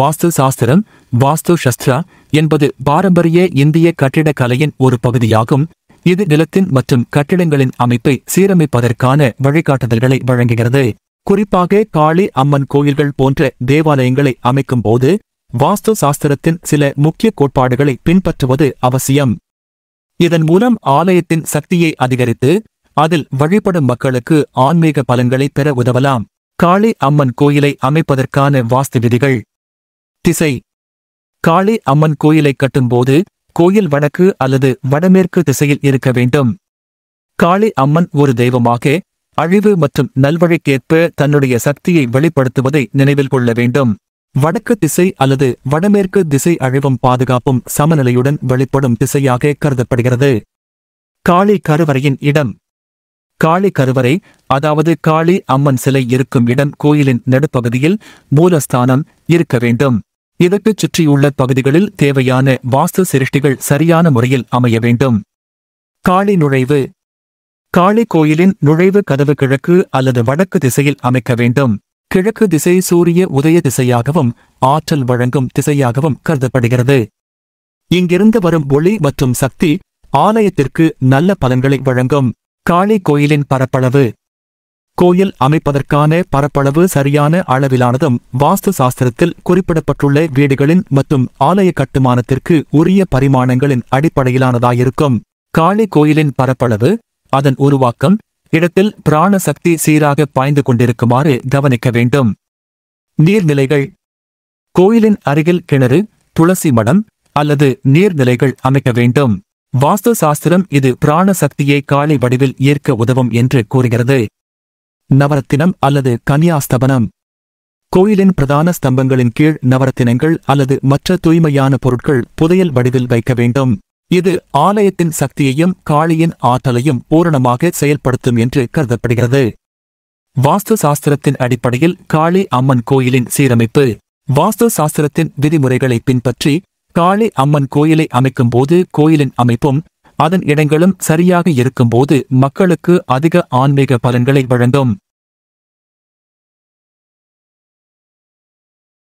வாஸ்து சாஸ்திரம் வாஸ்து சஸ்திரா என்பது பாரம்பரிய இந்திய கட்டிடக் கலையின் ஒரு பகுதியாகும் இது நிலத்தின் மற்றும் கட்டிடங்களின் அமைப்பை சீரமைப்பதற்கான வழிகாட்டுதல்களை வழங்குகிறது குறிப்பாக காளி அம்மன் கோயில்கள் போன்ற தேவாலயங்களை அமைக்கும் போது வாஸ்து சாஸ்திரத்தின் சில முக்கிய கோட்பாடுகளை பின்பற்றுவது அவசியம் இதன் மூலம் ஆலயத்தின் சக்தியை அதிகரித்து அதில் வழிபடும் மக்களுக்கு ஆன்மீக பலன்களை பெற உதவலாம் காளி அம்மன் கோயிலை அமைப்பதற்கான வாஸ்து விதிகள் திசை காளி அம்மன் கோயிலை கட்டும்போது கோயில் வடக்கு அல்லது வடமேற்கு திசையில் இருக்க வேண்டும் காளி அம்மன் ஒரு தெய்வமாக அழிவு மற்றும் நல்வழிக்கேற்ப தன்னுடைய சக்தியை வெளிப்படுத்துவதை நினைவில் கொள்ள வேண்டும் வடக்கு திசை அல்லது வடமேற்கு திசை அழிவும் பாதுகாப்பும் சமநிலையுடன் வெளிப்படும் திசையாக கருதப்படுகிறது காளி கருவறையின் இடம் காளி கருவறை அதாவது காளி அம்மன் சிலை இருக்கும் இடம் கோயிலின் நடுப்பகுதியில் மூலஸ்தானம் இருக்க வேண்டும் இதற்கு சுற்றியுள்ள பகுதிகளில் தேவையான வாஸ்து சிருஷ்டிகள் சரியான முறையில் அமைய வேண்டும் காளி நுழைவு காளி கோயிலின் நுழைவு கதவு கிழக்கு அல்லது வடக்கு திசையில் அமைக்க வேண்டும் கிழக்கு திசை சூரிய உதய திசையாகவும் ஆற்றல் வழங்கும் திசையாகவும் கருதப்படுகிறது இங்கிருந்து வரும் ஒளி மற்றும் சக்தி ஆலயத்திற்கு நல்ல பலன்களை வழங்கும் காளி கோயிலின் பரப்பளவு கோயில் அமைப்பதற்கான பரப்பளவு சரியான அளவிலானதும் வாஸ்து சாஸ்திரத்தில் குறிப்பிடப்பட்டுள்ள வீடுகளின் மற்றும் ஆலய கட்டுமானத்திற்கு உரிய பரிமாணங்களின் அடிப்படையிலானதாயிருக்கும் காளி கோயிலின் பரப்பளவு அதன் உருவாக்கம் இடத்தில் பிராண சக்தி சீராக பாய்ந்து கொண்டிருக்குமாறு கவனிக்க வேண்டும் நீர்நிலைகள் கோயிலின் அருகில் கிணறு துளசி மடம் அல்லது நீர்நிலைகள் அமைக்க வேண்டும் வாஸ்து சாஸ்திரம் இது பிராண சக்தியை காளி வடிவில் ஈர்க்க உதவும் என்று கூறுகிறது நவரத்தினம் அல்லது கன்யாஸ்தபனம் கோயிலின் பிரதான ஸ்தம்பங்களின் கீழ் நவரத்தினங்கள் அல்லது மற்ற தூய்மையான பொருட்கள் புதையல் வடிவில் வைக்க வேண்டும் இது ஆலயத்தின் சக்தியையும் காளியின் ஆற்றலையும் பூரணமாக செயல்படுத்தும் என்று கருதப்படுகிறது வாஸ்து சாஸ்திரத்தின் அடிப்படையில் காளி அம்மன் கோயிலின் சீரமைப்பு வாஸ்து சாஸ்திரத்தின் விதிமுறைகளை பின்பற்றி காளி அம்மன் கோயிலை அமைக்கும் போது கோயிலின் அமைப்பும் அதன் இடங்களும் சரியாக இருக்கும்போது மக்களுக்கு அதிக ஆன்மீக பலன்களை வழங்கும்